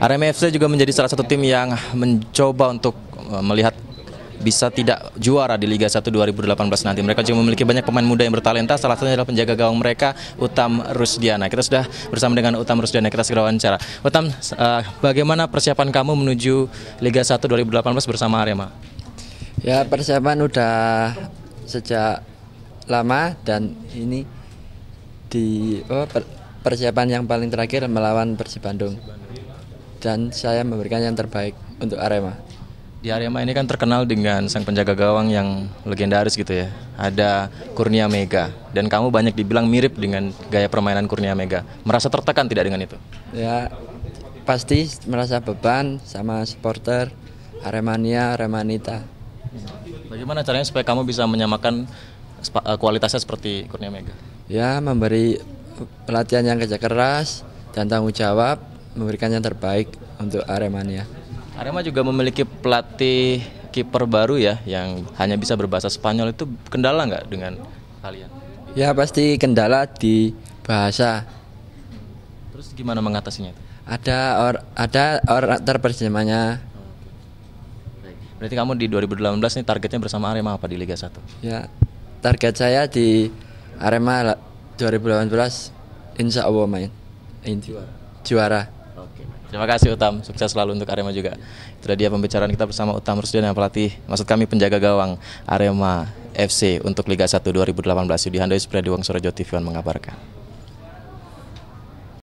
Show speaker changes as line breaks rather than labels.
RMFC juga menjadi salah satu tim yang mencoba untuk eh, melihat bisa tidak juara di Liga 1 2018 nanti. Mereka juga memiliki banyak pemain muda yang bertalenta, salah satunya adalah penjaga gawang mereka, Utam Rusdiana. Kita sudah bersama dengan Utam Rusdiana, kita segera wawancara. Utam, eh, bagaimana persiapan kamu menuju Liga 1 2018 bersama Arema?
Ya, persiapan udah sejak lama dan ini di oh, persiapan yang paling terakhir melawan Persib Bandung dan saya memberikan yang terbaik untuk Arema.
Di Arema ini kan terkenal dengan sang penjaga gawang yang legendaris gitu ya. Ada Kurnia Mega dan kamu banyak dibilang mirip dengan gaya permainan Kurnia Mega. Merasa tertekan tidak dengan itu?
Ya pasti merasa beban sama supporter Aremania, Aremanita.
Bagaimana caranya supaya kamu bisa menyamakan eh, kualitasnya seperti Kurnia Mega?
Ya, memberi pelatihan yang kerja keras dan tanggung jawab, memberikan yang terbaik untuk Aremania.
Arema juga memiliki pelatih kiper baru ya yang hanya bisa berbahasa Spanyol itu kendala nggak dengan kalian?
Ya pasti kendala di bahasa.
Terus gimana mengatasinya?
Ada or, ada orang terperjemahnya.
Berarti kamu di 2018 nih targetnya bersama Arema apa di Liga 1?
Ya, target saya di Arema 2018 insya Allah main. juara. Juara. Oke. Terima
kasih Utam, sukses selalu untuk Arema juga. Tadi dia pembicaraan kita bersama Utam Rusdian yang pelatih, maksud kami penjaga gawang Arema FC untuk Liga 1 2018. Yudi Handai Supriyadi Wang TV mengabarkan.